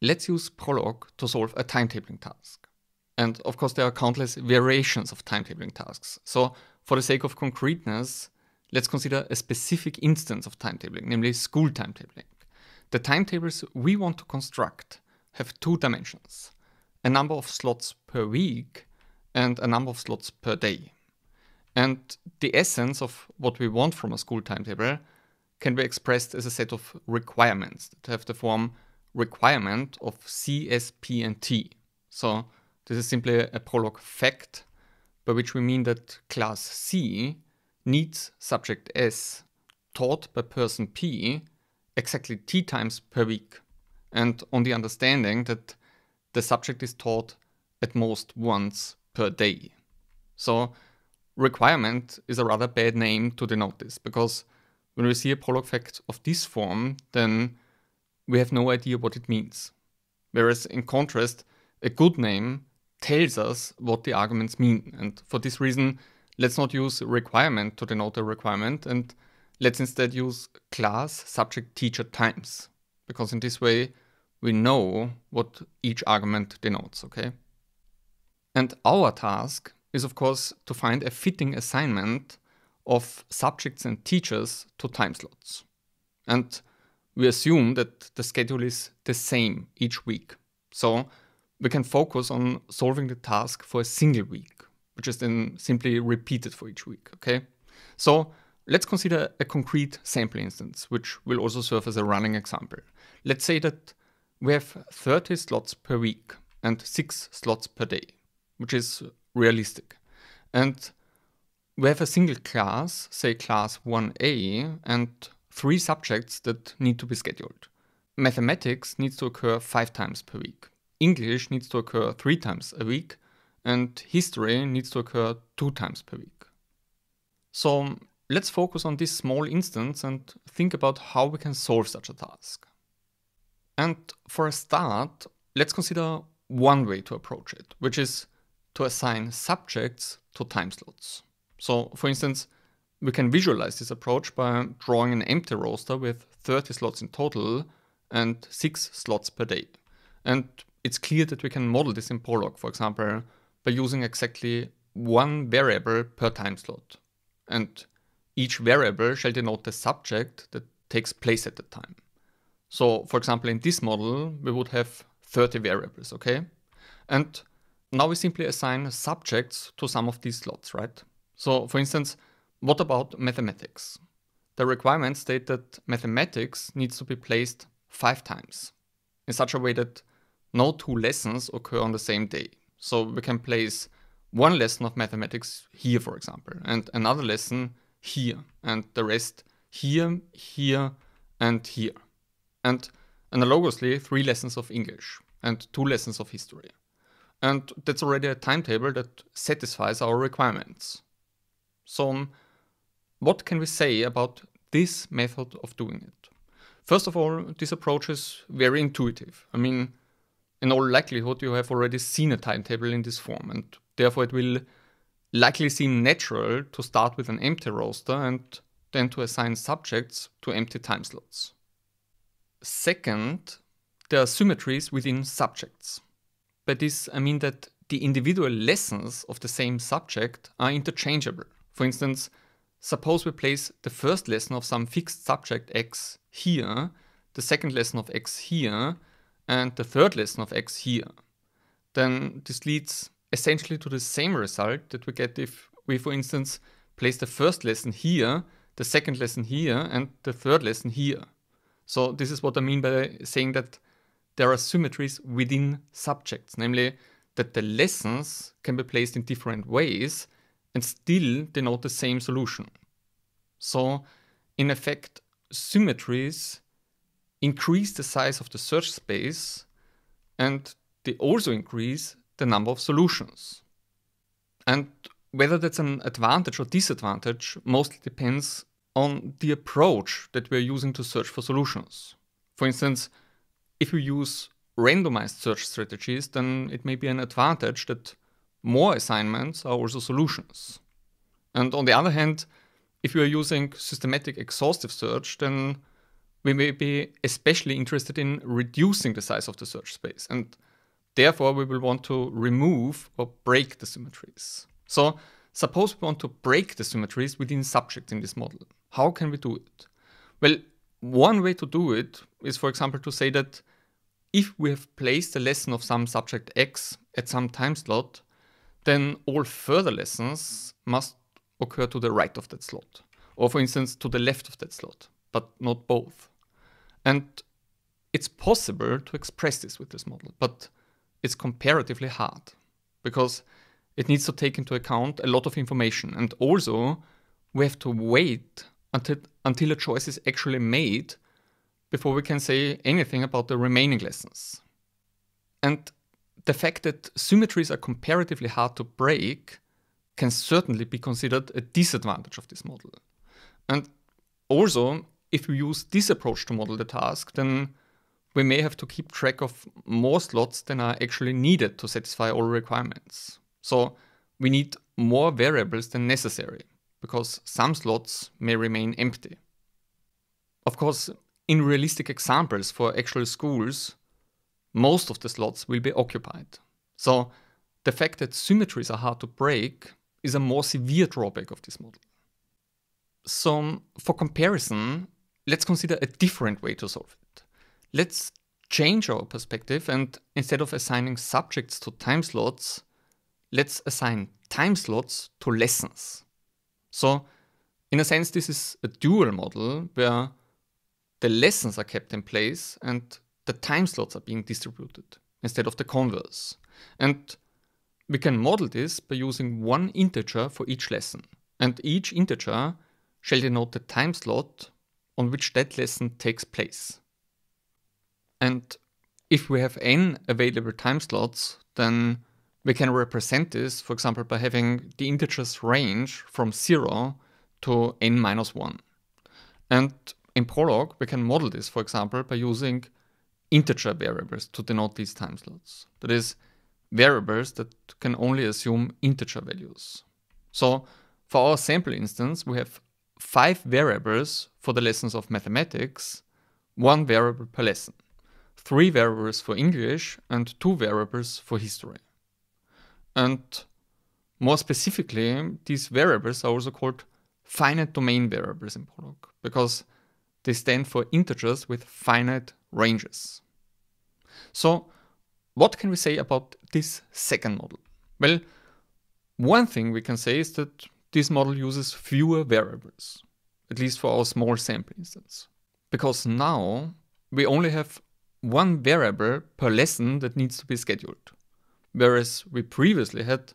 let's use Prolog to solve a timetabling task. And of course, there are countless variations of timetabling tasks. So for the sake of concreteness, let's consider a specific instance of timetabling, namely school timetabling. The timetables we want to construct have two dimensions, a number of slots per week and a number of slots per day. And the essence of what we want from a school timetable can be expressed as a set of requirements that have the form requirement of C S P and T. So this is simply a prolog fact, by which we mean that class C needs subject S taught by person P exactly t times per week, and on the understanding that the subject is taught at most once per day. So requirement is a rather bad name to denote this, because when we see a prolog fact of this form, then we have no idea what it means. Whereas, in contrast, a good name tells us what the arguments mean. And for this reason, let's not use requirement to denote a requirement and let's instead use class subject teacher times. Because in this way, we know what each argument denotes, okay? And our task is, of course, to find a fitting assignment of subjects and teachers to time slots. And we assume that the schedule is the same each week. So we can focus on solving the task for a single week, which is then simply repeated for each week, okay? So let's consider a concrete sample instance, which will also serve as a running example. Let's say that we have 30 slots per week and 6 slots per day, which is realistic. And we have a single class, say class 1a, and three subjects that need to be scheduled. Mathematics needs to occur five times per week, English needs to occur three times a week, and history needs to occur two times per week. So let's focus on this small instance and think about how we can solve such a task. And for a start, let's consider one way to approach it, which is to assign subjects to time slots. So, for instance, we can visualize this approach by drawing an empty roster with 30 slots in total and 6 slots per day. And it's clear that we can model this in Prolog, for example, by using exactly one variable per time slot. And each variable shall denote the subject that takes place at the time. So, for example, in this model, we would have 30 variables, okay? And now we simply assign subjects to some of these slots, right? So, for instance, what about mathematics? The requirement states that mathematics needs to be placed five times in such a way that no two lessons occur on the same day. So we can place one lesson of mathematics here, for example, and another lesson here, and the rest here, here, and here. And analogously, three lessons of English and two lessons of history. And that's already a timetable that satisfies our requirements. So um, what can we say about this method of doing it? First of all, this approach is very intuitive. I mean, in all likelihood, you have already seen a timetable in this form, and therefore it will likely seem natural to start with an empty roster and then to assign subjects to empty time slots. Second, there are symmetries within subjects. By this, I mean that the individual lessons of the same subject are interchangeable. For instance, suppose we place the first lesson of some fixed subject x here, the second lesson of x here, and the third lesson of x here. Then this leads essentially to the same result that we get if we, for instance, place the first lesson here, the second lesson here, and the third lesson here. So this is what I mean by saying that there are symmetries within subjects, namely that the lessons can be placed in different ways and still denote the same solution. So, in effect, symmetries increase the size of the search space and they also increase the number of solutions. And whether that's an advantage or disadvantage mostly depends on the approach that we're using to search for solutions. For instance, if we use randomized search strategies, then it may be an advantage that more assignments are also solutions. And on the other hand, if you are using systematic exhaustive search, then we may be especially interested in reducing the size of the search space. And therefore, we will want to remove or break the symmetries. So suppose we want to break the symmetries within subjects in this model. How can we do it? Well, one way to do it is, for example, to say that if we have placed a lesson of some subject X at some time slot, then all further lessons must occur to the right of that slot, or for instance, to the left of that slot, but not both. And it's possible to express this with this model, but it's comparatively hard because it needs to take into account a lot of information. And also, we have to wait until, until a choice is actually made before we can say anything about the remaining lessons. And the fact that symmetries are comparatively hard to break can certainly be considered a disadvantage of this model. And also, if we use this approach to model the task, then we may have to keep track of more slots than are actually needed to satisfy all requirements. So we need more variables than necessary, because some slots may remain empty. Of course, in realistic examples for actual schools, most of the slots will be occupied. So the fact that symmetries are hard to break is a more severe drawback of this model. So for comparison, let's consider a different way to solve it. Let's change our perspective and instead of assigning subjects to time slots, let's assign time slots to lessons. So, in a sense, this is a dual model where the lessons are kept in place and the time slots are being distributed instead of the converse. And we can model this by using one integer for each lesson, and each integer shall denote the time slot on which that lesson takes place. And if we have n available time slots, then we can represent this, for example, by having the integers range from 0 to n minus 1. And in Prolog, we can model this, for example, by using integer variables to denote these time slots. That is, variables that can only assume integer values. So for our sample instance, we have five variables for the lessons of mathematics, one variable per lesson, three variables for English, and two variables for history. And more specifically, these variables are also called finite domain variables in Prolog because they stand for integers with finite ranges. So what can we say about this second model? Well, one thing we can say is that this model uses fewer variables, at least for our small sample instance. Because now we only have one variable per lesson that needs to be scheduled, whereas we previously had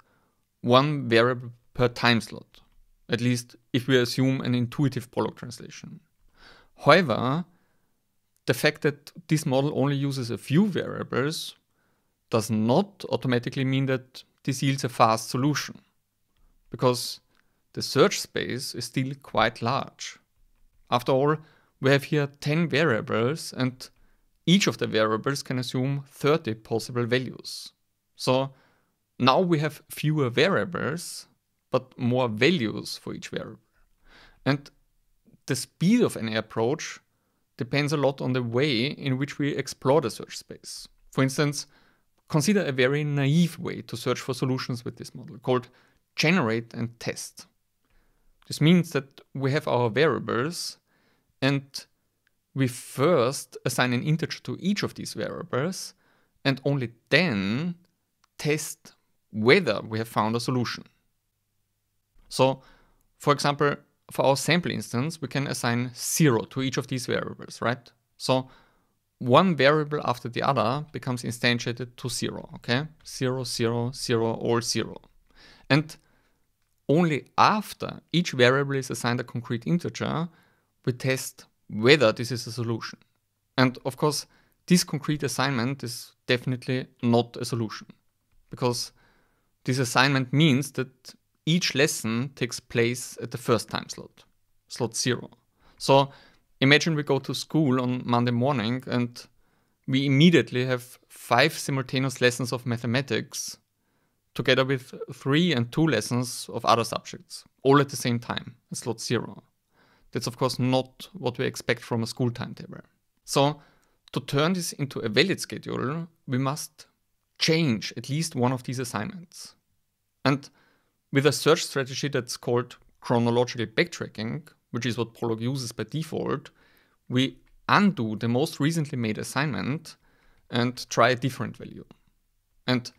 one variable per time slot, at least if we assume an intuitive Pollock translation. However, the fact that this model only uses a few variables does not automatically mean that this yields a fast solution, because the search space is still quite large. After all, we have here 10 variables and each of the variables can assume 30 possible values. So now we have fewer variables, but more values for each variable. And the speed of any approach depends a lot on the way in which we explore the search space. For instance, consider a very naive way to search for solutions with this model called generate and test. This means that we have our variables and we first assign an integer to each of these variables and only then test whether we have found a solution. So, for example, for our sample instance, we can assign zero to each of these variables, right? So one variable after the other becomes instantiated to zero, okay? Zero, zero, zero, all zero. And only after each variable is assigned a concrete integer, we test whether this is a solution. And of course, this concrete assignment is definitely not a solution because this assignment means that each lesson takes place at the first time slot, slot zero. So Imagine we go to school on Monday morning and we immediately have five simultaneous lessons of mathematics together with three and two lessons of other subjects, all at the same time, at slot zero. That's of course not what we expect from a school timetable. So to turn this into a valid schedule, we must change at least one of these assignments. And with a search strategy that's called chronological backtracking, which is what Prolog uses by default, we undo the most recently made assignment and try a different value. And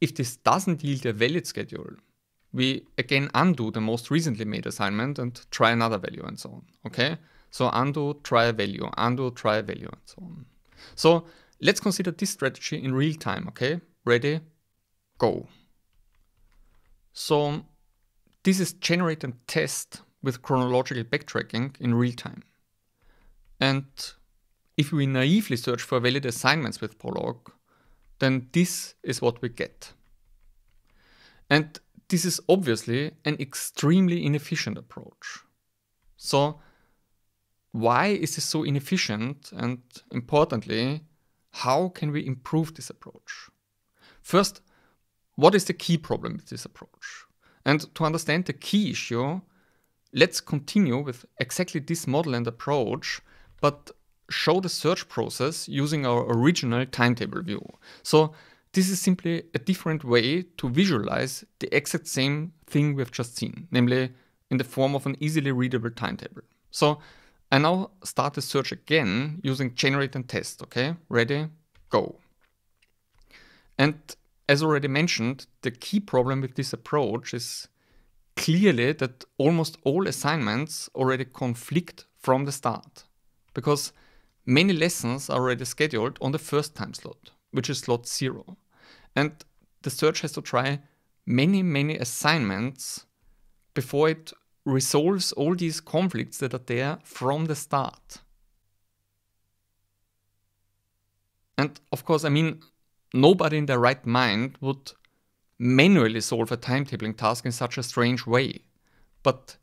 if this doesn't yield a valid schedule, we again undo the most recently made assignment and try another value and so on, okay? So undo, try a value, undo, try a value and so on. So let's consider this strategy in real time, okay? Ready, go. So this is generate and test with chronological backtracking in real time. And if we naively search for valid assignments with Prolog, then this is what we get. And this is obviously an extremely inefficient approach. So why is this so inefficient? And importantly, how can we improve this approach? First, what is the key problem with this approach? And to understand the key issue, Let's continue with exactly this model and approach, but show the search process using our original timetable view. So this is simply a different way to visualize the exact same thing we've just seen, namely in the form of an easily readable timetable. So I now start the search again using generate and test, okay? Ready, go. And as already mentioned, the key problem with this approach is clearly that almost all assignments already conflict from the start, because many lessons are already scheduled on the first time slot, which is slot zero. And the search has to try many, many assignments before it resolves all these conflicts that are there from the start. And of course, I mean, nobody in their right mind would manually solve a timetabling task in such a strange way. But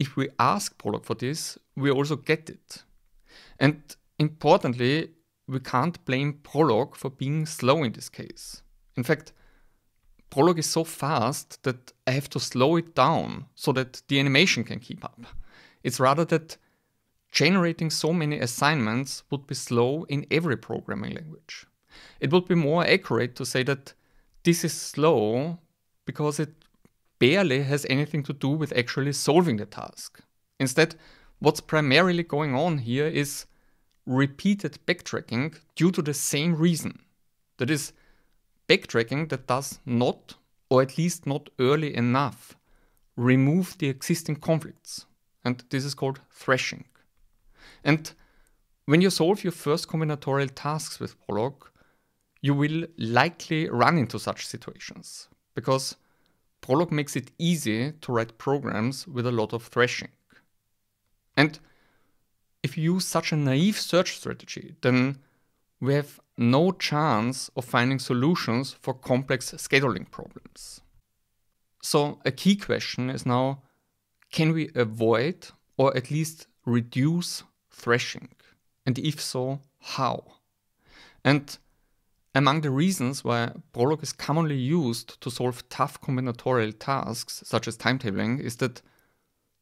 if we ask Pollock for this, we also get it. And importantly, we can't blame Prolog for being slow in this case. In fact, Prolog is so fast that I have to slow it down so that the animation can keep up. It's rather that generating so many assignments would be slow in every programming language. It would be more accurate to say that this is slow because it barely has anything to do with actually solving the task. Instead, what's primarily going on here is repeated backtracking due to the same reason. That is, backtracking that does not, or at least not early enough, remove the existing conflicts. And this is called thrashing. And when you solve your first combinatorial tasks with Prolog you will likely run into such situations because Prolog makes it easy to write programs with a lot of thrashing. And if you use such a naive search strategy, then we have no chance of finding solutions for complex scheduling problems. So, a key question is now can we avoid or at least reduce thrashing? And if so, how? And among the reasons why Prolog is commonly used to solve tough combinatorial tasks, such as timetabling, is that,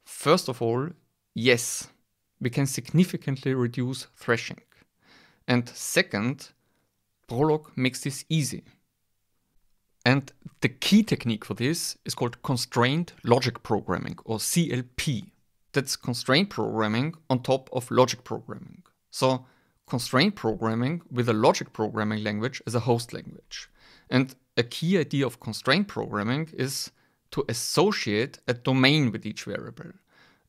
first of all, yes, we can significantly reduce thrashing. And second, Prolog makes this easy. And the key technique for this is called constrained logic programming or CLP. That's constraint programming on top of logic programming. So constraint programming with a logic programming language as a host language. And a key idea of constraint programming is to associate a domain with each variable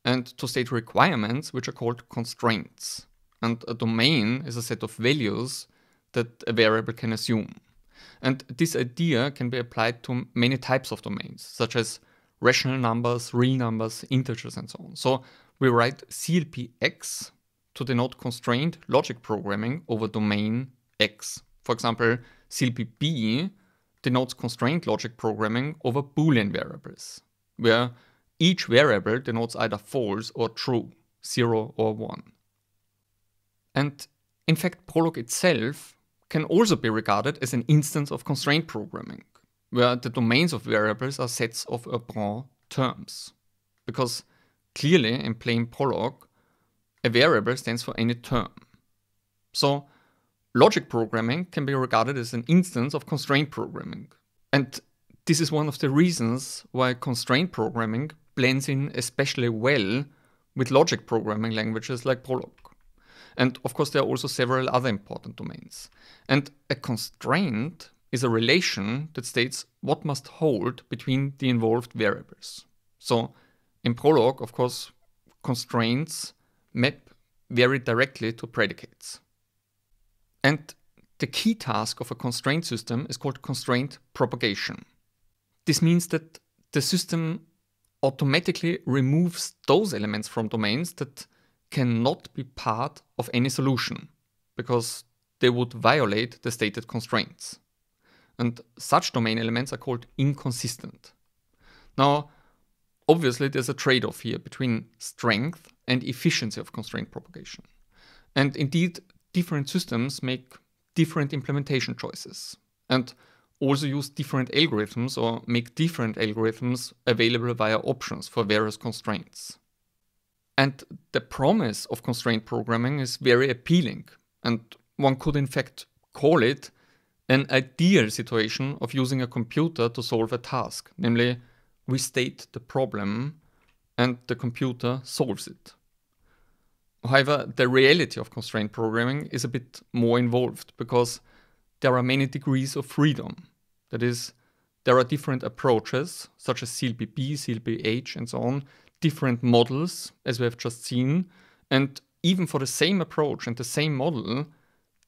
and to state requirements which are called constraints. And a domain is a set of values that a variable can assume. And this idea can be applied to many types of domains, such as rational numbers, real numbers, integers, and so on. So we write CLPX, to denote constrained logic programming over domain X. For example, CLPB denotes constrained logic programming over Boolean variables, where each variable denotes either false or true, 0 or 1. And in fact, Prolog itself can also be regarded as an instance of constraint programming, where the domains of variables are sets of Urban terms. Because clearly in plain Prolog, a variable stands for any term. So logic programming can be regarded as an instance of constraint programming. And this is one of the reasons why constraint programming blends in especially well with logic programming languages like Prolog. And of course, there are also several other important domains. And a constraint is a relation that states what must hold between the involved variables. So in Prolog, of course, constraints map very directly to predicates. And the key task of a constraint system is called constraint propagation. This means that the system automatically removes those elements from domains that cannot be part of any solution because they would violate the stated constraints. And such domain elements are called inconsistent. Now, obviously, there's a trade off here between strength and efficiency of constraint propagation. And indeed, different systems make different implementation choices and also use different algorithms or make different algorithms available via options for various constraints. And the promise of constraint programming is very appealing, and one could in fact call it an ideal situation of using a computer to solve a task, namely, we state the problem and the computer solves it. However, the reality of constraint programming is a bit more involved because there are many degrees of freedom. That is, there are different approaches, such as CLPB, CLPH, and so on, different models, as we have just seen, and even for the same approach and the same model,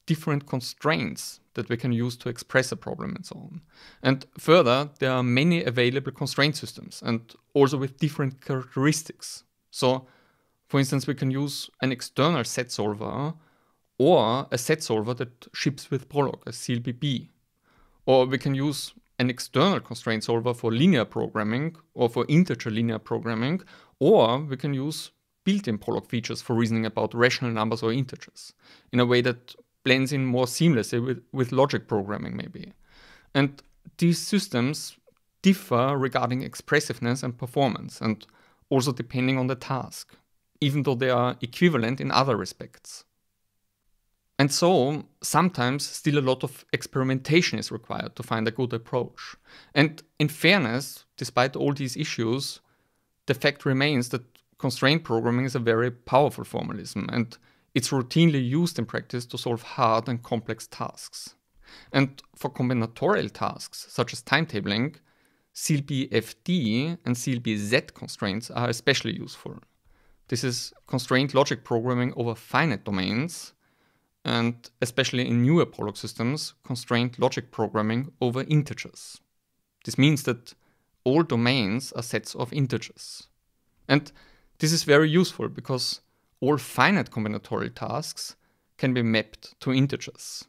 different constraints that we can use to express a problem and so on. And further, there are many available constraint systems and also with different characteristics. So for instance, we can use an external set solver or a set solver that ships with Prolog, a CLPP. Or we can use an external constraint solver for linear programming or for integer linear programming, or we can use built-in Prolog features for reasoning about rational numbers or integers in a way that blends in more seamlessly with, with logic programming maybe. And these systems differ regarding expressiveness and performance and also depending on the task even though they are equivalent in other respects. And so, sometimes still a lot of experimentation is required to find a good approach. And in fairness, despite all these issues, the fact remains that constraint programming is a very powerful formalism, and it's routinely used in practice to solve hard and complex tasks. And for combinatorial tasks, such as timetabling, CLBFD and CLBZ constraints are especially useful. This is constrained logic programming over finite domains, and especially in newer Prolog systems, constrained logic programming over integers. This means that all domains are sets of integers. And this is very useful because all finite combinatorial tasks can be mapped to integers.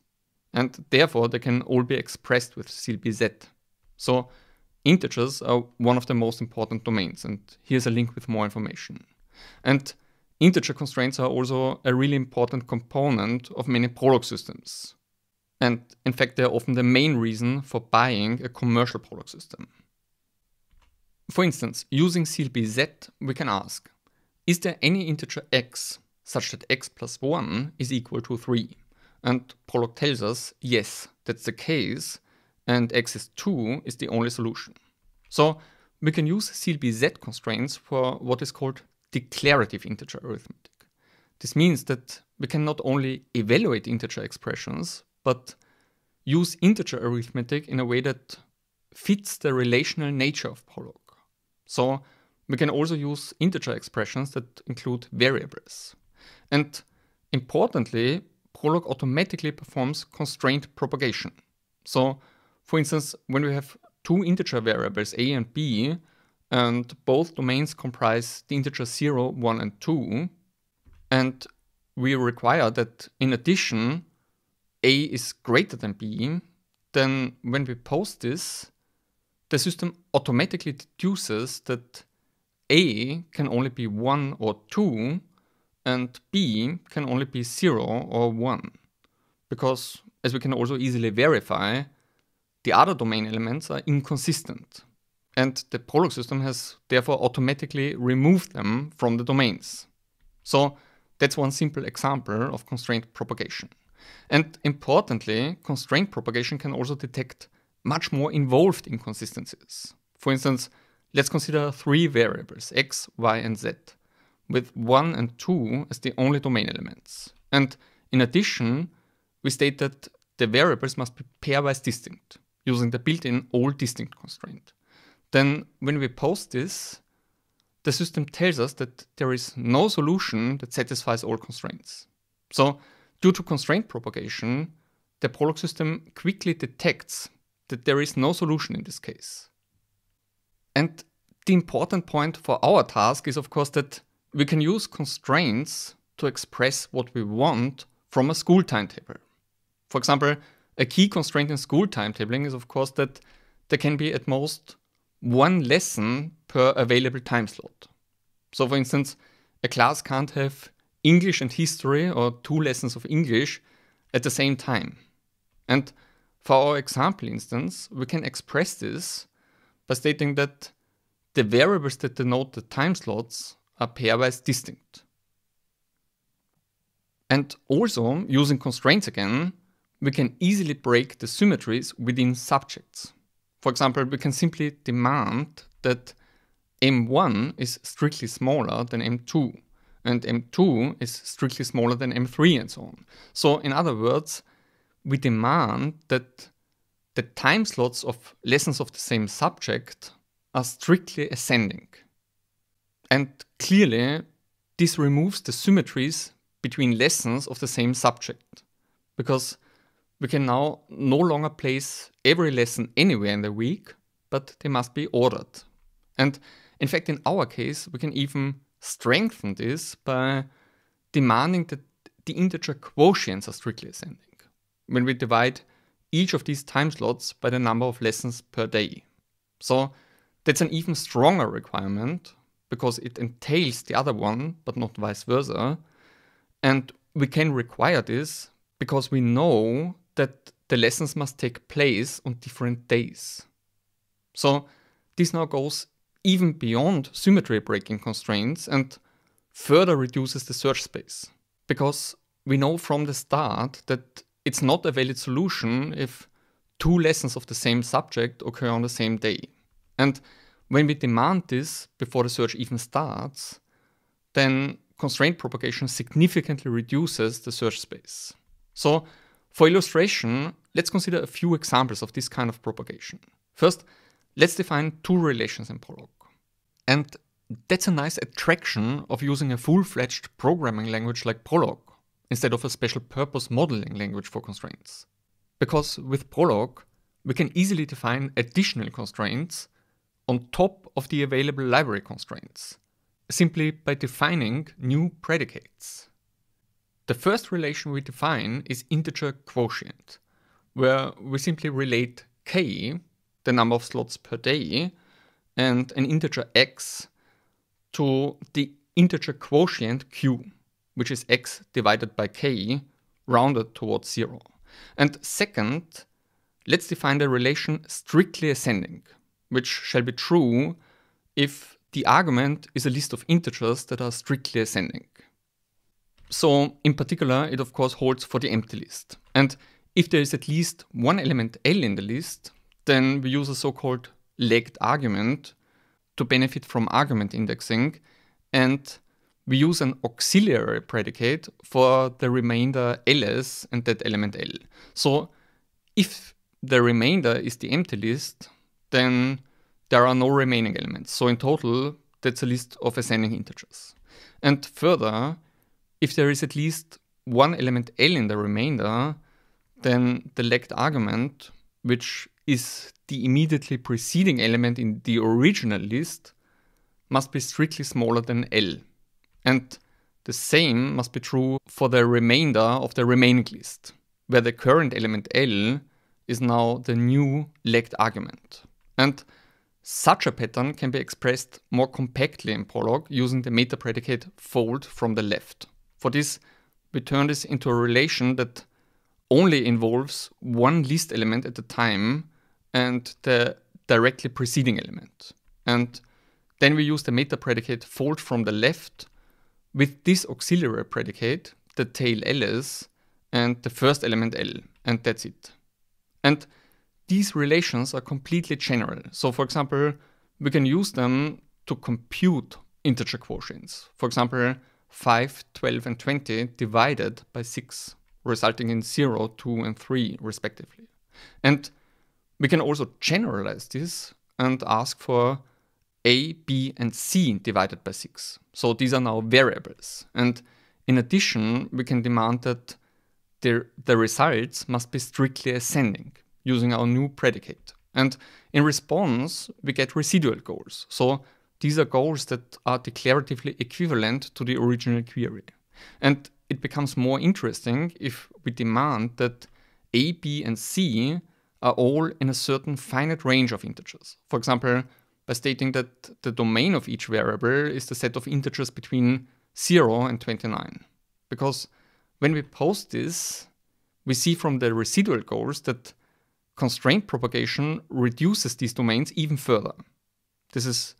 And therefore, they can all be expressed with CLBZ. So integers are one of the most important domains, and here's a link with more information. And integer constraints are also a really important component of many product systems. And in fact, they are often the main reason for buying a commercial product system. For instance, using CLBZ, we can ask, is there any integer x such that x plus 1 is equal to 3? And Prolog tells us, yes, that's the case, and x is 2 is the only solution. So we can use CLBZ constraints for what is called declarative integer arithmetic. This means that we can not only evaluate integer expressions, but use integer arithmetic in a way that fits the relational nature of Pollock. So we can also use integer expressions that include variables. And importantly, Prolog automatically performs constraint propagation. So, for instance, when we have two integer variables a and b, and both domains comprise the integers 0, 1 and 2. And we require that in addition, A is greater than B, then when we post this, the system automatically deduces that A can only be 1 or 2 and B can only be 0 or 1. Because, as we can also easily verify, the other domain elements are inconsistent and the Prolog system has therefore automatically removed them from the domains. So that's one simple example of constraint propagation. And importantly, constraint propagation can also detect much more involved inconsistencies. For instance, let's consider three variables, x, y, and z, with 1 and 2 as the only domain elements. And in addition, we state that the variables must be pairwise distinct, using the built-in all distinct constraint then when we post this, the system tells us that there is no solution that satisfies all constraints. So due to constraint propagation, the Prolog system quickly detects that there is no solution in this case. And the important point for our task is of course that we can use constraints to express what we want from a school timetable. For example, a key constraint in school timetabling is of course that there can be at most one lesson per available time slot. So for instance, a class can't have English and history or two lessons of English at the same time. And for our example instance, we can express this by stating that the variables that denote the time slots are pairwise distinct. And also, using constraints again, we can easily break the symmetries within subjects. For example, we can simply demand that M1 is strictly smaller than M2 and M2 is strictly smaller than M3 and so on. So in other words, we demand that the time slots of lessons of the same subject are strictly ascending. And clearly, this removes the symmetries between lessons of the same subject. Because we can now no longer place every lesson anywhere in the week, but they must be ordered. And in fact, in our case, we can even strengthen this by demanding that the integer quotients are strictly ascending, when we divide each of these time slots by the number of lessons per day. So that's an even stronger requirement, because it entails the other one, but not vice versa. And we can require this because we know that the lessons must take place on different days. So this now goes even beyond symmetry breaking constraints and further reduces the search space. Because we know from the start that it's not a valid solution if two lessons of the same subject occur on the same day. And when we demand this before the search even starts, then constraint propagation significantly reduces the search space. So for illustration, let's consider a few examples of this kind of propagation. First, let's define two relations in Prolog. And that's a nice attraction of using a full-fledged programming language like Prolog, instead of a special purpose modeling language for constraints. Because with Prolog, we can easily define additional constraints on top of the available library constraints, simply by defining new predicates. The first relation we define is integer quotient, where we simply relate k, the number of slots per day, and an integer x to the integer quotient q, which is x divided by k, rounded towards zero. And second, let's define the relation strictly ascending, which shall be true if the argument is a list of integers that are strictly ascending. So in particular, it of course holds for the empty list. And if there is at least one element L in the list, then we use a so-called lagged argument to benefit from argument indexing, and we use an auxiliary predicate for the remainder ls and that element l. So if the remainder is the empty list, then there are no remaining elements. So in total, that's a list of ascending integers. And further, if there is at least one element L in the remainder, then the lagged argument, which is the immediately preceding element in the original list, must be strictly smaller than L. And the same must be true for the remainder of the remaining list, where the current element L is now the new lagged argument. And such a pattern can be expressed more compactly in Prolog using the meta predicate fold from the left. For this, we turn this into a relation that only involves one list element at a time and the directly preceding element. And then we use the meta predicate fold from the left with this auxiliary predicate, the tail ls, and the first element l, and that's it. And these relations are completely general. So for example, we can use them to compute integer quotients. For example, 5, 12, and 20 divided by 6, resulting in 0, 2, and 3, respectively. And we can also generalize this and ask for a, b, and c divided by 6. So these are now variables. And in addition, we can demand that the, the results must be strictly ascending using our new predicate. And in response, we get residual goals. So these are goals that are declaratively equivalent to the original query. And it becomes more interesting if we demand that a, b, and c are all in a certain finite range of integers. For example, by stating that the domain of each variable is the set of integers between 0 and 29. Because when we post this, we see from the residual goals that constraint propagation reduces these domains even further. This is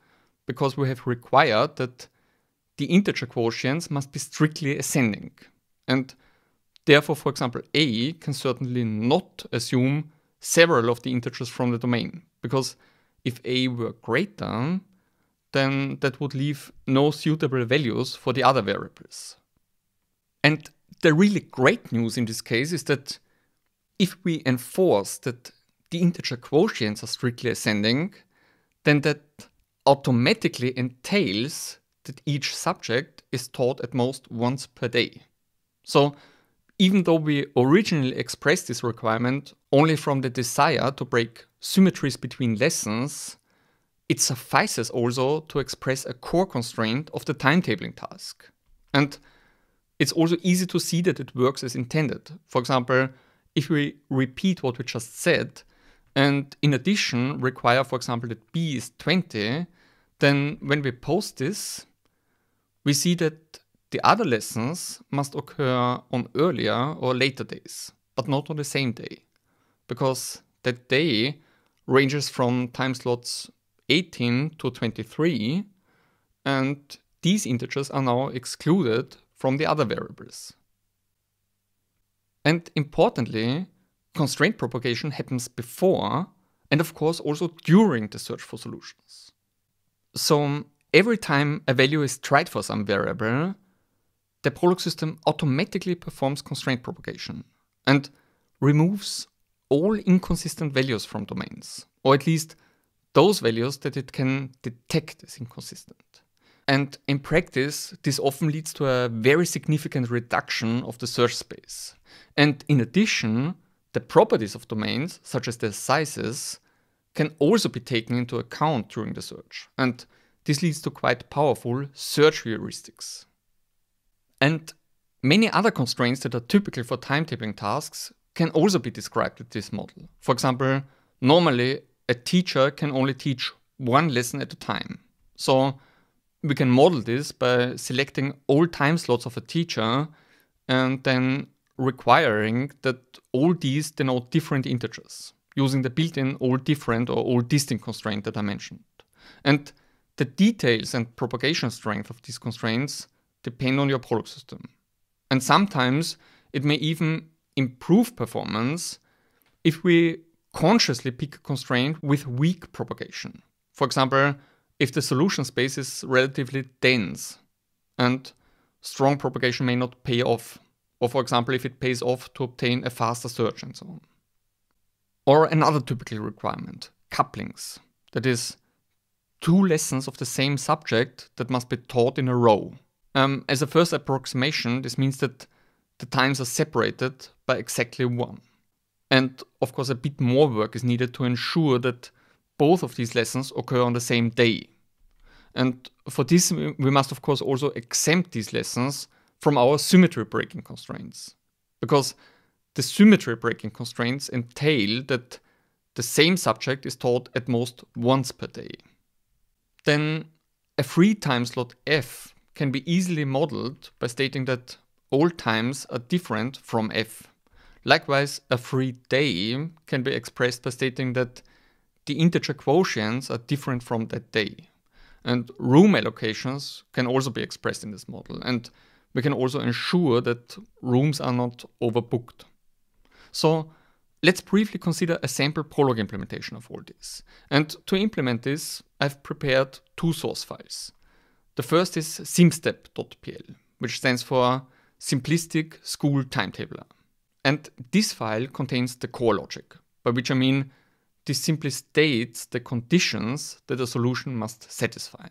because we have required that the integer quotients must be strictly ascending. And therefore, for example, A can certainly not assume several of the integers from the domain, because if A were greater, then that would leave no suitable values for the other variables. And the really great news in this case is that if we enforce that the integer quotients are strictly ascending, then that automatically entails that each subject is taught at most once per day. So even though we originally expressed this requirement only from the desire to break symmetries between lessons, it suffices also to express a core constraint of the timetabling task. And it's also easy to see that it works as intended. For example, if we repeat what we just said, and in addition require, for example, that b is 20, then when we post this, we see that the other lessons must occur on earlier or later days, but not on the same day, because that day ranges from time slots 18 to 23, and these integers are now excluded from the other variables. And importantly, constraint propagation happens before and, of course, also during the search for solutions. So every time a value is tried for some variable, the Prolog system automatically performs constraint propagation and removes all inconsistent values from domains, or at least those values that it can detect as inconsistent. And in practice, this often leads to a very significant reduction of the search space. And in addition, the properties of domains, such as their sizes, can also be taken into account during the search, and this leads to quite powerful search heuristics. And many other constraints that are typical for timetabling tasks can also be described with this model. For example, normally a teacher can only teach one lesson at a time. So we can model this by selecting all time slots of a teacher and then requiring that all these denote different integers using the built-in all different or all distinct constraint that I mentioned. And the details and propagation strength of these constraints depend on your product system. And sometimes it may even improve performance if we consciously pick a constraint with weak propagation. For example, if the solution space is relatively dense and strong propagation may not pay off or for example if it pays off to obtain a faster search and so on. Or another typical requirement, couplings. That is, two lessons of the same subject that must be taught in a row. Um, as a first approximation, this means that the times are separated by exactly one. And of course, a bit more work is needed to ensure that both of these lessons occur on the same day. And for this, we must of course also exempt these lessons from our symmetry breaking constraints. Because the symmetry breaking constraints entail that the same subject is taught at most once per day. Then a free time slot f can be easily modeled by stating that all times are different from f. Likewise, a free day can be expressed by stating that the integer quotients are different from that day. And room allocations can also be expressed in this model. And we can also ensure that rooms are not overbooked. So let's briefly consider a sample Prolog implementation of all this. And to implement this, I've prepared two source files. The first is simstep.pl, which stands for Simplistic School Timetabler. And this file contains the core logic, by which I mean this simply states the conditions that a solution must satisfy.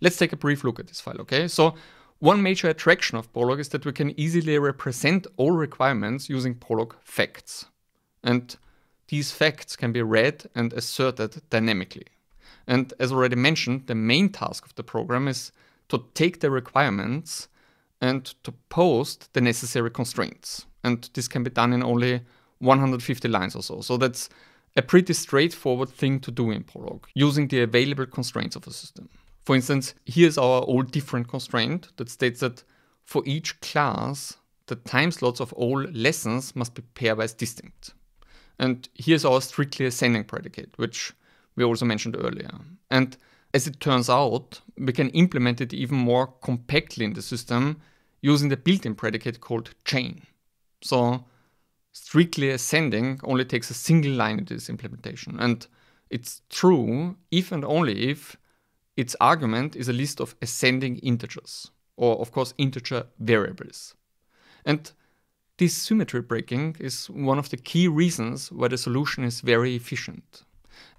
Let's take a brief look at this file, okay? So one major attraction of Prolog is that we can easily represent all requirements using Prolog facts. And these facts can be read and asserted dynamically. And as already mentioned, the main task of the program is to take the requirements and to post the necessary constraints. And this can be done in only 150 lines or so. So that's a pretty straightforward thing to do in Prolog, using the available constraints of a system. For instance, here's our old different constraint that states that for each class, the time slots of all lessons must be pairwise distinct. And here's our strictly ascending predicate, which we also mentioned earlier. And as it turns out, we can implement it even more compactly in the system using the built-in predicate called chain. So strictly ascending only takes a single line in this implementation. And it's true if and only if its argument is a list of ascending integers, or of course integer variables. And this symmetry breaking is one of the key reasons why the solution is very efficient.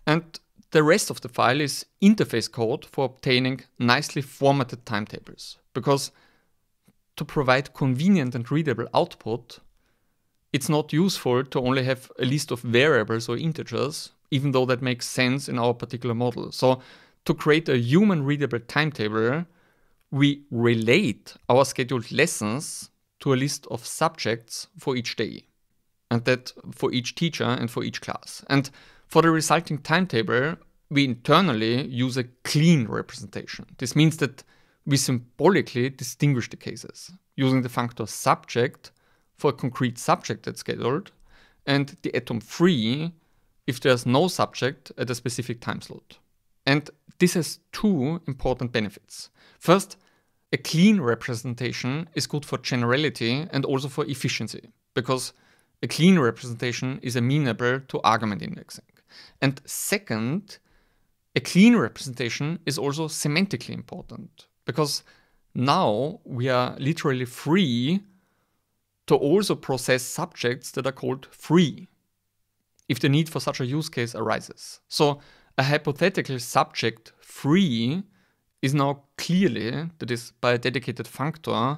And the rest of the file is interface code for obtaining nicely formatted timetables, because to provide convenient and readable output, it's not useful to only have a list of variables or integers, even though that makes sense in our particular model. So to create a human readable timetable, we relate our scheduled lessons to a list of subjects for each day, and that for each teacher and for each class. And for the resulting timetable, we internally use a clean representation. This means that we symbolically distinguish the cases using the functor subject for a concrete subject that's scheduled, and the atom free if there's no subject at a specific time slot. And this has two important benefits. First, a clean representation is good for generality and also for efficiency, because a clean representation is amenable to argument indexing. And second, a clean representation is also semantically important, because now we are literally free to also process subjects that are called free if the need for such a use case arises. So a hypothetical subject free is now clearly, that is by a dedicated functor,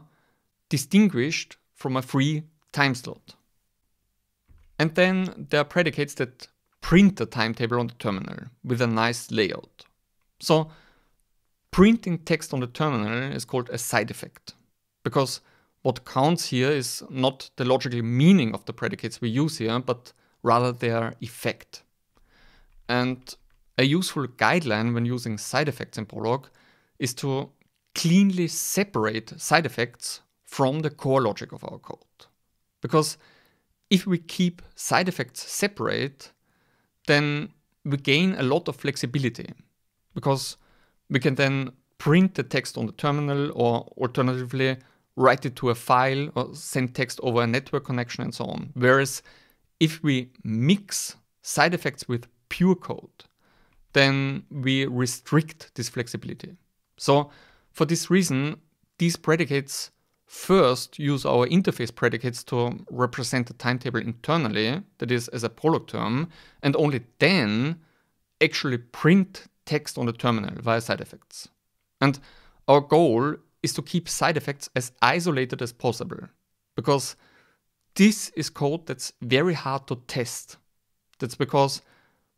distinguished from a free time slot. And then there are predicates that print the timetable on the terminal with a nice layout. So printing text on the terminal is called a side effect because what counts here is not the logical meaning of the predicates we use here, but rather their effect. And a useful guideline when using side effects in Prolog is to cleanly separate side effects from the core logic of our code. Because if we keep side effects separate, then we gain a lot of flexibility because we can then print the text on the terminal or alternatively write it to a file or send text over a network connection and so on. Whereas if we mix side effects with pure code, then we restrict this flexibility. So for this reason, these predicates first use our interface predicates to represent the timetable internally, that is as a prolog term, and only then actually print text on the terminal via side effects. And our goal is to keep side effects as isolated as possible, because this is code that's very hard to test. That's because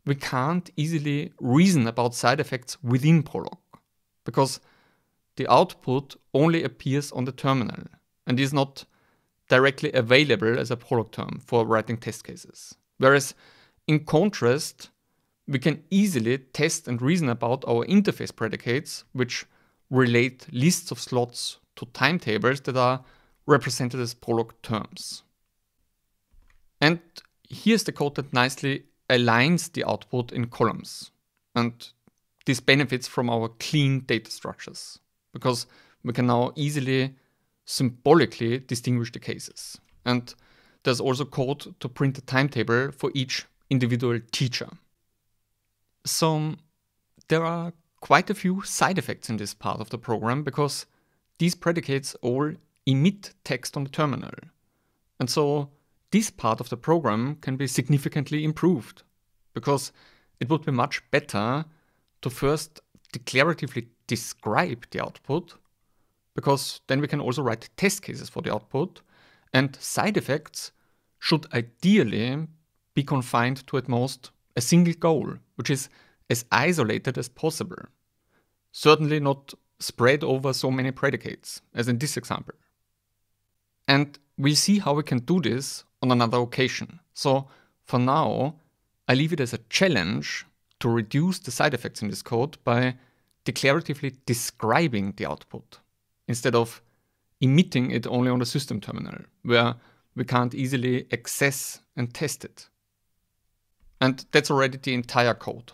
we can't easily reason about side effects within Prolog, because the output only appears on the terminal and is not directly available as a Prolog term for writing test cases. Whereas in contrast, we can easily test and reason about our interface predicates, which relate lists of slots to timetables that are represented as Prolog terms. And here's the code that nicely aligns the output in columns. And this benefits from our clean data structures because we can now easily symbolically distinguish the cases. And there's also code to print a timetable for each individual teacher. So there are quite a few side effects in this part of the program because these predicates all emit text on the terminal. And so this part of the program can be significantly improved because it would be much better to first declaratively describe the output because then we can also write test cases for the output and side effects should ideally be confined to at most a single goal, which is as isolated as possible. Certainly not spread over so many predicates, as in this example. And we'll see how we can do this on another occasion. So for now, I leave it as a challenge to reduce the side effects in this code by declaratively describing the output instead of emitting it only on the system terminal, where we can't easily access and test it. And that's already the entire code.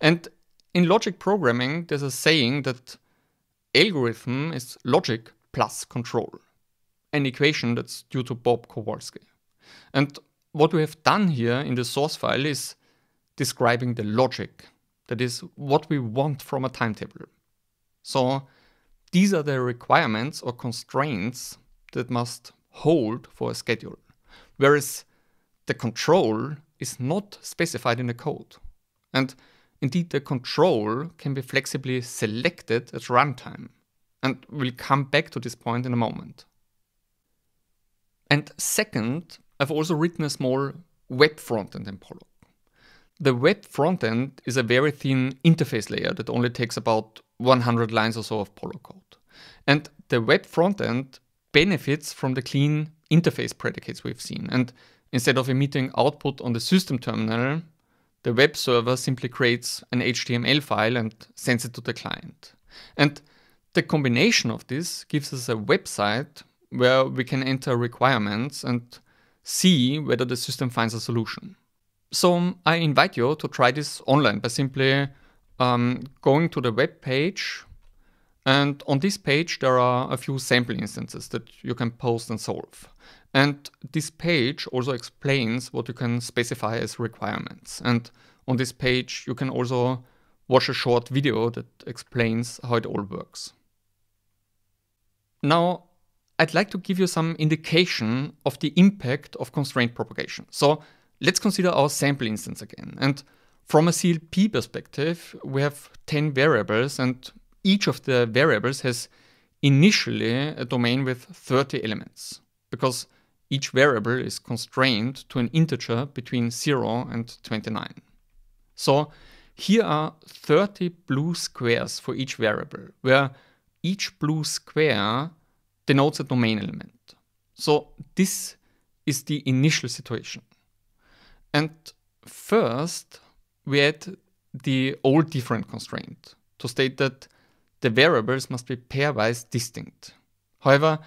And in logic programming, there's a saying that algorithm is logic plus control an equation that's due to Bob Kowalski. And what we have done here in the source file is describing the logic, that is what we want from a timetable. So these are the requirements or constraints that must hold for a schedule, whereas the control is not specified in the code. And indeed, the control can be flexibly selected at runtime. And we'll come back to this point in a moment. And second, I've also written a small web frontend in Pollock. The web frontend is a very thin interface layer that only takes about 100 lines or so of Pollock code. And the web frontend benefits from the clean interface predicates we've seen. And instead of emitting output on the system terminal, the web server simply creates an HTML file and sends it to the client. And the combination of this gives us a website where we can enter requirements and see whether the system finds a solution. So um, I invite you to try this online by simply um, going to the web page. And on this page, there are a few sample instances that you can post and solve. And this page also explains what you can specify as requirements. And on this page, you can also watch a short video that explains how it all works. Now, I'd like to give you some indication of the impact of constraint propagation. So let's consider our sample instance again. And from a CLP perspective, we have 10 variables and each of the variables has initially a domain with 30 elements because each variable is constrained to an integer between 0 and 29. So here are 30 blue squares for each variable, where each blue square denotes a domain element. So this is the initial situation. And first, we add the old different constraint to state that the variables must be pairwise distinct. However,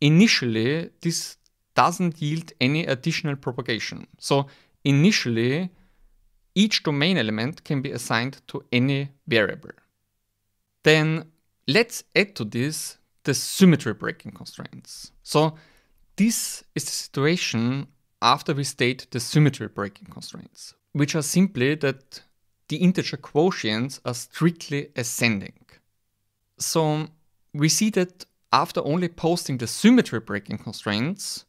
initially, this doesn't yield any additional propagation. So initially, each domain element can be assigned to any variable. Then let's add to this the symmetry breaking constraints. So this is the situation after we state the symmetry breaking constraints, which are simply that the integer quotients are strictly ascending. So we see that after only posting the symmetry breaking constraints,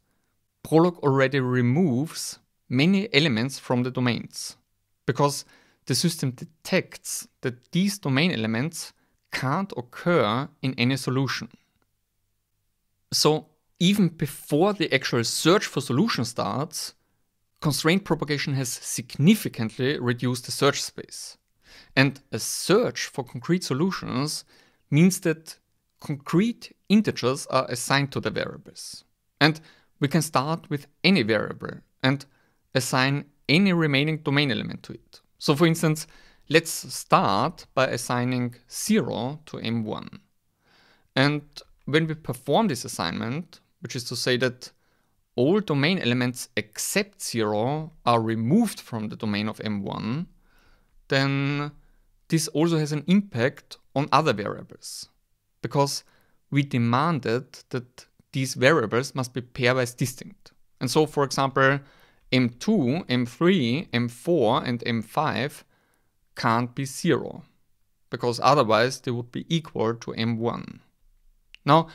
Prolog already removes many elements from the domains because the system detects that these domain elements can't occur in any solution. So even before the actual search for solution starts, constraint propagation has significantly reduced the search space. And a search for concrete solutions means that concrete integers are assigned to the variables. And we can start with any variable and assign any remaining domain element to it. So for instance, let's start by assigning 0 to m1. And when we perform this assignment, which is to say that all domain elements except zero are removed from the domain of M1, then this also has an impact on other variables because we demanded that these variables must be pairwise distinct. And so, for example, M2, M3, M4, and M5 can't be zero because otherwise they would be equal to M1. Now,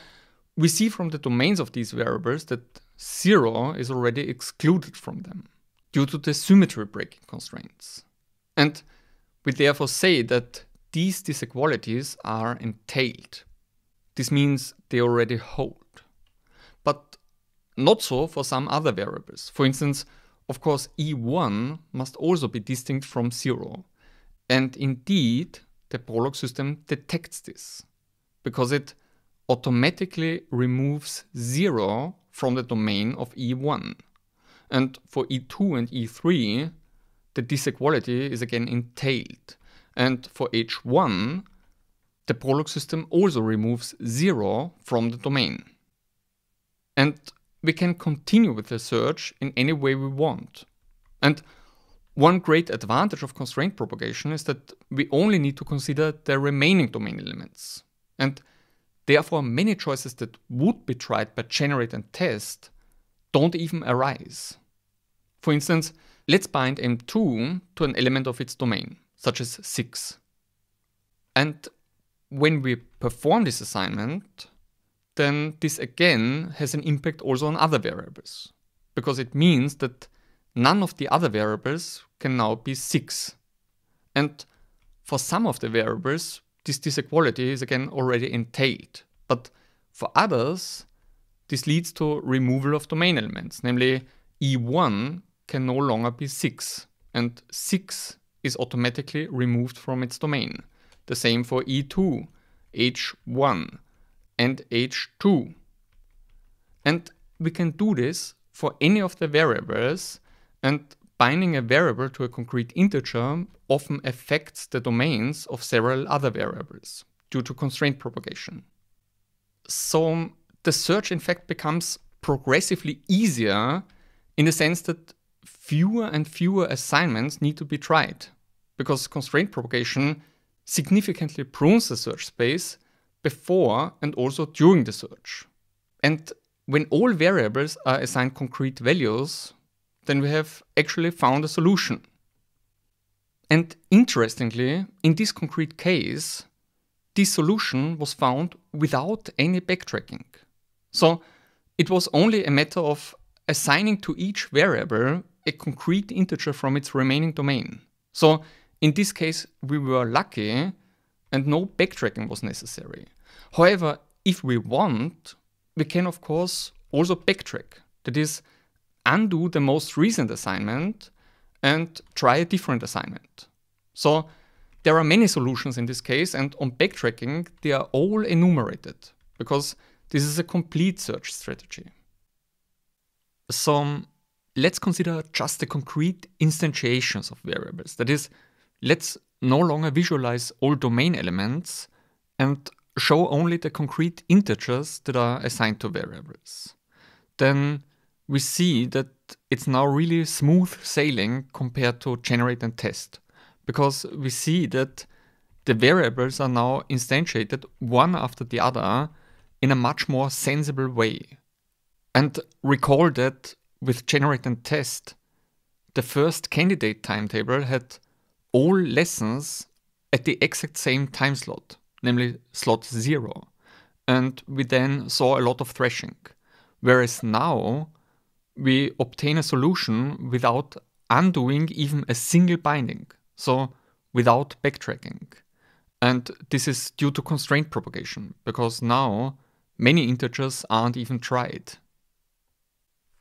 we see from the domains of these variables that 0 is already excluded from them due to the symmetry breaking constraints. And we therefore say that these disequalities are entailed. This means they already hold. But not so for some other variables. For instance, of course, E1 must also be distinct from 0. And indeed, the Prolog system detects this, because it automatically removes 0 from the domain of E1. And for E2 and E3, the disequality is again entailed. And for H1, the Prolog system also removes 0 from the domain. And we can continue with the search in any way we want. And one great advantage of constraint propagation is that we only need to consider the remaining domain elements. And Therefore, many choices that would be tried by generate and test don't even arise. For instance, let's bind M2 to an element of its domain, such as 6. And when we perform this assignment, then this again has an impact also on other variables, because it means that none of the other variables can now be 6. And for some of the variables, this disequality is again already entailed. But for others, this leads to removal of domain elements, namely E1 can no longer be 6, and 6 is automatically removed from its domain. The same for E2, H1, and H2. And we can do this for any of the variables and binding a variable to a concrete integer often affects the domains of several other variables due to constraint propagation. So the search in fact becomes progressively easier in the sense that fewer and fewer assignments need to be tried because constraint propagation significantly prunes the search space before and also during the search. And when all variables are assigned concrete values, then we have actually found a solution. And interestingly, in this concrete case, this solution was found without any backtracking. So it was only a matter of assigning to each variable a concrete integer from its remaining domain. So in this case, we were lucky and no backtracking was necessary. However, if we want, we can of course also backtrack. That is, undo the most recent assignment and try a different assignment. So there are many solutions in this case, and on backtracking, they are all enumerated because this is a complete search strategy. So let's consider just the concrete instantiations of variables. That is, let's no longer visualize all domain elements and show only the concrete integers that are assigned to variables. Then we see that it's now really smooth sailing compared to generate and test because we see that the variables are now instantiated one after the other in a much more sensible way. And recall that with generate and test, the first candidate timetable had all lessons at the exact same time slot, namely slot zero. And we then saw a lot of thrashing. Whereas now, we obtain a solution without undoing even a single binding, so without backtracking. And this is due to constraint propagation, because now many integers aren't even tried.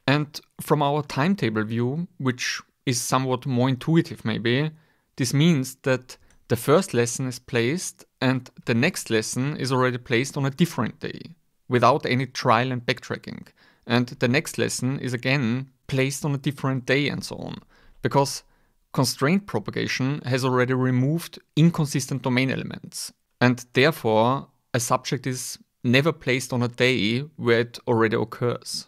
And from our timetable view, which is somewhat more intuitive maybe, this means that the first lesson is placed and the next lesson is already placed on a different day, without any trial and backtracking and the next lesson is again placed on a different day and so on, because constraint propagation has already removed inconsistent domain elements, and therefore a subject is never placed on a day where it already occurs.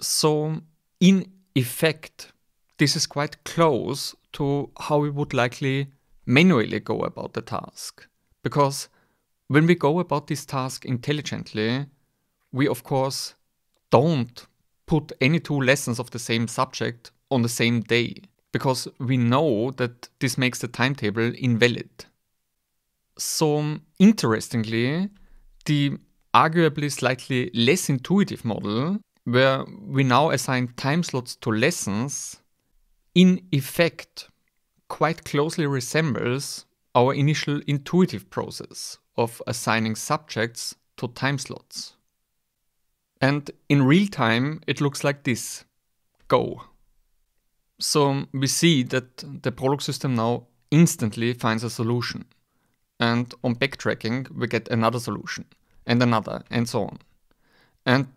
So, in effect, this is quite close to how we would likely manually go about the task. Because when we go about this task intelligently, we of course don't put any two lessons of the same subject on the same day, because we know that this makes the timetable invalid. So, um, interestingly, the arguably slightly less intuitive model, where we now assign time slots to lessons, in effect quite closely resembles our initial intuitive process of assigning subjects to time slots. And in real time, it looks like this. Go. So we see that the Prolog system now instantly finds a solution. And on backtracking, we get another solution, and another, and so on. And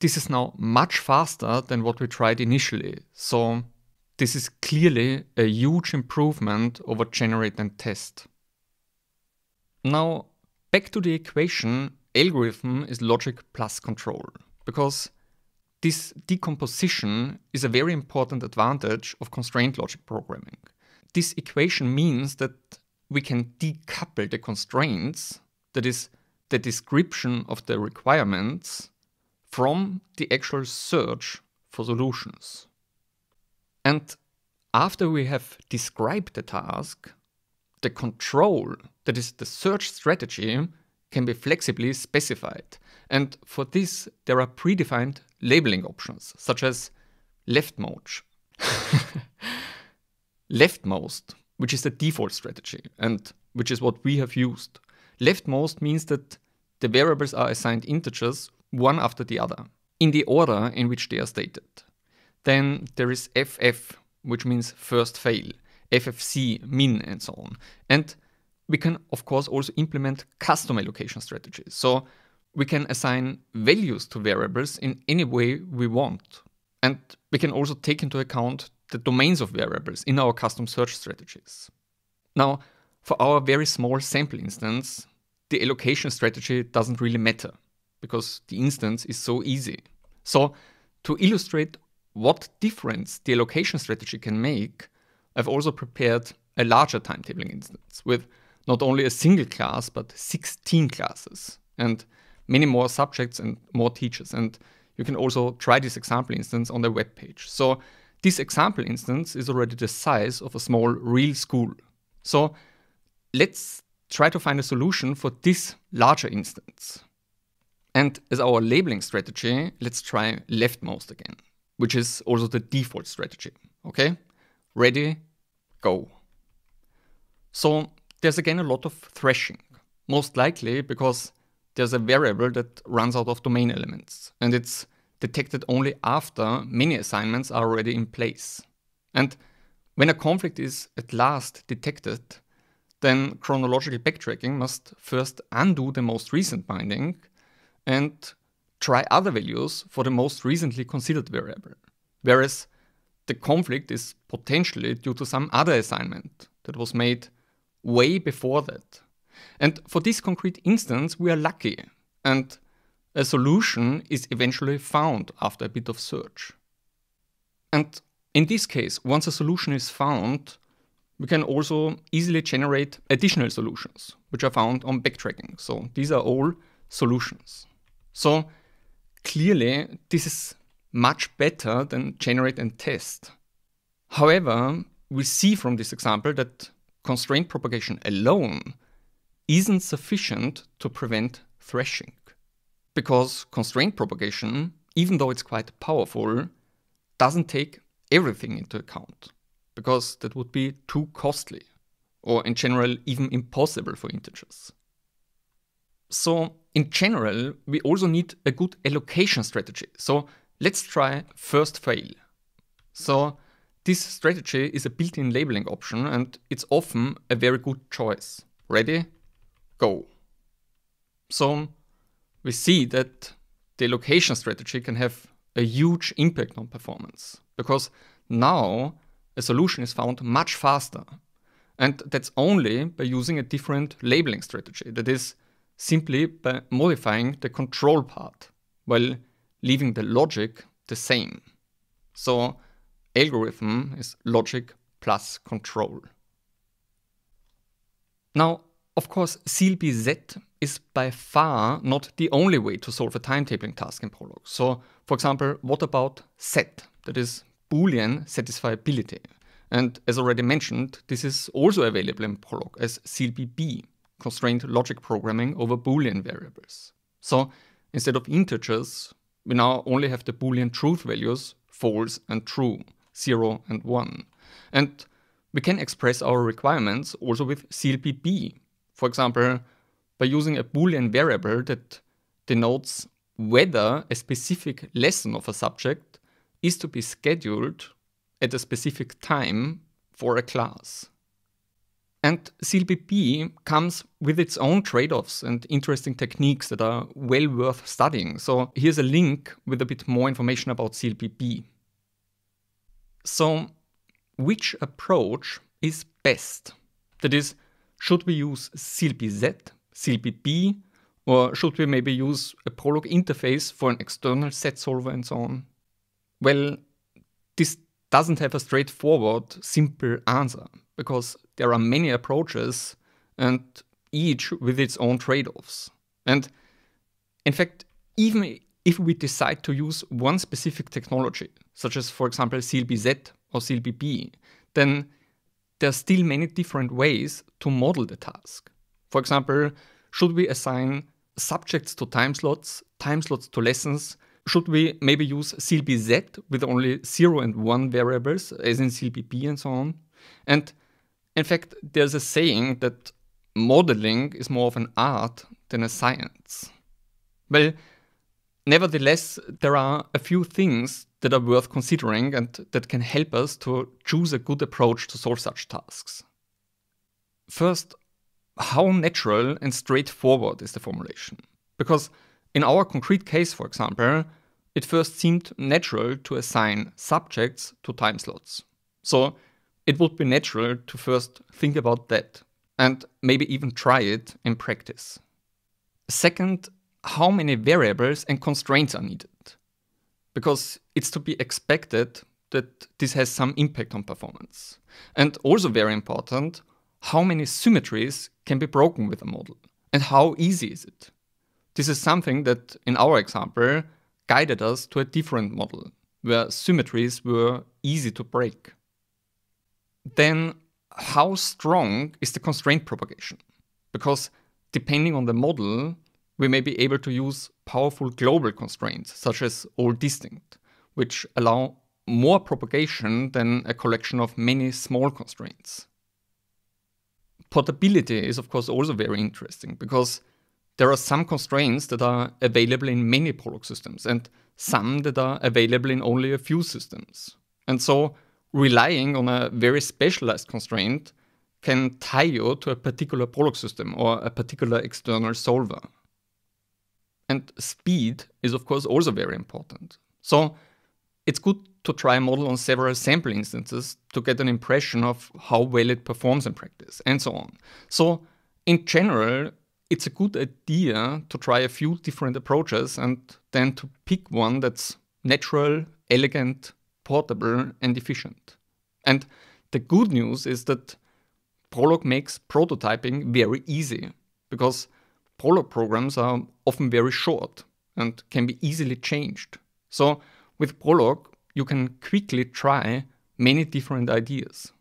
this is now much faster than what we tried initially. So this is clearly a huge improvement over generate and test. Now, back to the equation, algorithm is logic plus control because this decomposition is a very important advantage of constraint logic programming. This equation means that we can decouple the constraints, that is, the description of the requirements, from the actual search for solutions. And after we have described the task, the control, that is the search strategy, can be flexibly specified. And for this, there are predefined labeling options, such as leftmost, leftmost, which is the default strategy and which is what we have used. Leftmost means that the variables are assigned integers one after the other in the order in which they are stated. Then there is FF, which means first fail, FFC, min, and so on. And we can, of course, also implement custom allocation strategies. So we can assign values to variables in any way we want. And we can also take into account the domains of variables in our custom search strategies. Now, for our very small sample instance, the allocation strategy doesn't really matter because the instance is so easy. So to illustrate what difference the allocation strategy can make, I've also prepared a larger timetabling instance with not only a single class, but 16 classes. And many more subjects and more teachers. And you can also try this example instance on their web page. So this example instance is already the size of a small real school. So let's try to find a solution for this larger instance. And as our labeling strategy, let's try leftmost again, which is also the default strategy. Okay? Ready, go. So there's again a lot of thrashing, most likely because there's a variable that runs out of domain elements, and it's detected only after many assignments are already in place. And when a conflict is at last detected, then chronological backtracking must first undo the most recent binding and try other values for the most recently considered variable. Whereas the conflict is potentially due to some other assignment that was made way before that. And for this concrete instance, we are lucky, and a solution is eventually found after a bit of search. And in this case, once a solution is found, we can also easily generate additional solutions, which are found on backtracking. So these are all solutions. So clearly, this is much better than generate and test. However, we see from this example that constraint propagation alone isn't sufficient to prevent thrashing, Because constraint propagation, even though it's quite powerful, doesn't take everything into account, because that would be too costly, or in general, even impossible for integers. So, in general, we also need a good allocation strategy. So, let's try first fail. So, this strategy is a built in labeling option and it's often a very good choice. Ready? go. So we see that the location strategy can have a huge impact on performance because now a solution is found much faster. And that's only by using a different labeling strategy. That is simply by modifying the control part while leaving the logic the same. So algorithm is logic plus control. Now, of course, Z is by far not the only way to solve a timetabling task in Prolog. So, for example, what about set? That is Boolean satisfiability. And as already mentioned, this is also available in Prolog as CLBB, constrained logic programming over Boolean variables. So instead of integers, we now only have the Boolean truth values false and true, 0 and 1. And we can express our requirements also with CLBB for example, by using a Boolean variable that denotes whether a specific lesson of a subject is to be scheduled at a specific time for a class. And CLBP comes with its own trade offs and interesting techniques that are well worth studying. So here's a link with a bit more information about CLBP. So, which approach is best? That is, should we use CLPZ, CLPP, or should we maybe use a Prolog interface for an external set solver and so on? Well, this doesn't have a straightforward, simple answer, because there are many approaches and each with its own trade offs. And in fact, even if we decide to use one specific technology, such as, for example, CLPZ or CLPP, then there are still many different ways to model the task. For example, should we assign subjects to time slots, time slots to lessons? Should we maybe use CLP-Z with only 0 and 1 variables, as in CLBB and so on? And in fact, there's a saying that modeling is more of an art than a science. Well, nevertheless, there are a few things that are worth considering and that can help us to choose a good approach to solve such tasks. First, how natural and straightforward is the formulation? Because in our concrete case, for example, it first seemed natural to assign subjects to time slots. So it would be natural to first think about that and maybe even try it in practice. Second, how many variables and constraints are needed? because it's to be expected that this has some impact on performance. And also very important, how many symmetries can be broken with a model and how easy is it? This is something that in our example guided us to a different model where symmetries were easy to break. Then how strong is the constraint propagation? Because depending on the model, we may be able to use powerful global constraints, such as all distinct, which allow more propagation than a collection of many small constraints. Portability is of course also very interesting because there are some constraints that are available in many Pollock systems and some that are available in only a few systems. And so relying on a very specialized constraint can tie you to a particular Pollock system or a particular external solver. And speed is of course also very important. So it's good to try a model on several sample instances to get an impression of how well it performs in practice and so on. So in general, it's a good idea to try a few different approaches and then to pick one that's natural, elegant, portable and efficient. And the good news is that Prolog makes prototyping very easy because Polar programs are often very short and can be easily changed. So with Prolog, you can quickly try many different ideas.